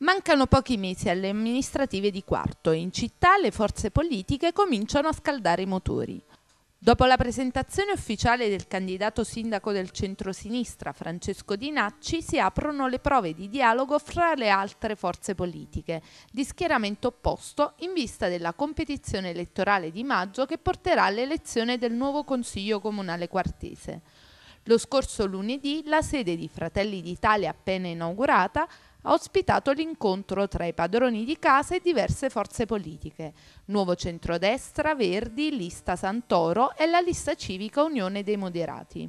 Mancano pochi mesi alle amministrative di Quarto e in città le forze politiche cominciano a scaldare i motori. Dopo la presentazione ufficiale del candidato sindaco del centrosinistra Francesco Di Nacci si aprono le prove di dialogo fra le altre forze politiche di schieramento opposto in vista della competizione elettorale di maggio che porterà all'elezione del nuovo Consiglio Comunale Quartese. Lo scorso lunedì la sede di Fratelli d'Italia appena inaugurata ha ospitato l'incontro tra i padroni di casa e diverse forze politiche, Nuovo Centrodestra, Verdi, Lista Santoro e la lista civica Unione dei Moderati.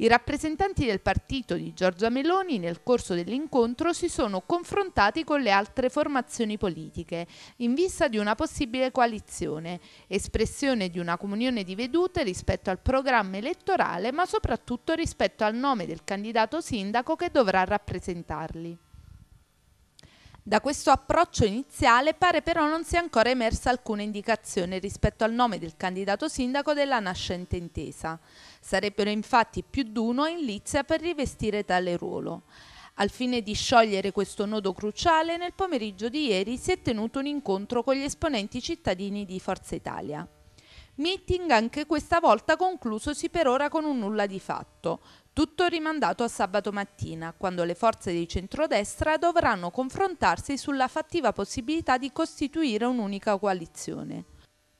I rappresentanti del partito di Giorgia Meloni nel corso dell'incontro si sono confrontati con le altre formazioni politiche in vista di una possibile coalizione, espressione di una comunione di vedute rispetto al programma elettorale ma soprattutto rispetto al nome del candidato sindaco che dovrà rappresentarli. Da questo approccio iniziale pare però non sia ancora emersa alcuna indicazione rispetto al nome del candidato sindaco della nascente intesa. Sarebbero infatti più d'uno in lizza per rivestire tale ruolo. Al fine di sciogliere questo nodo cruciale, nel pomeriggio di ieri si è tenuto un incontro con gli esponenti cittadini di Forza Italia. Meeting anche questa volta conclusosi per ora con un nulla di fatto. Tutto rimandato a sabato mattina, quando le forze di centrodestra dovranno confrontarsi sulla fattiva possibilità di costituire un'unica coalizione.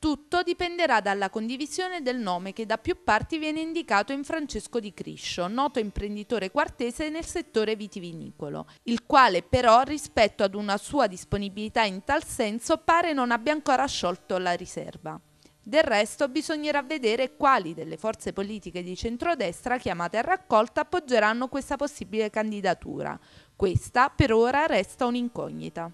Tutto dipenderà dalla condivisione del nome che da più parti viene indicato in Francesco di Criscio, noto imprenditore quartese nel settore vitivinicolo, il quale però rispetto ad una sua disponibilità in tal senso pare non abbia ancora sciolto la riserva. Del resto bisognerà vedere quali delle forze politiche di centrodestra chiamate a raccolta appoggeranno questa possibile candidatura. Questa per ora resta un'incognita.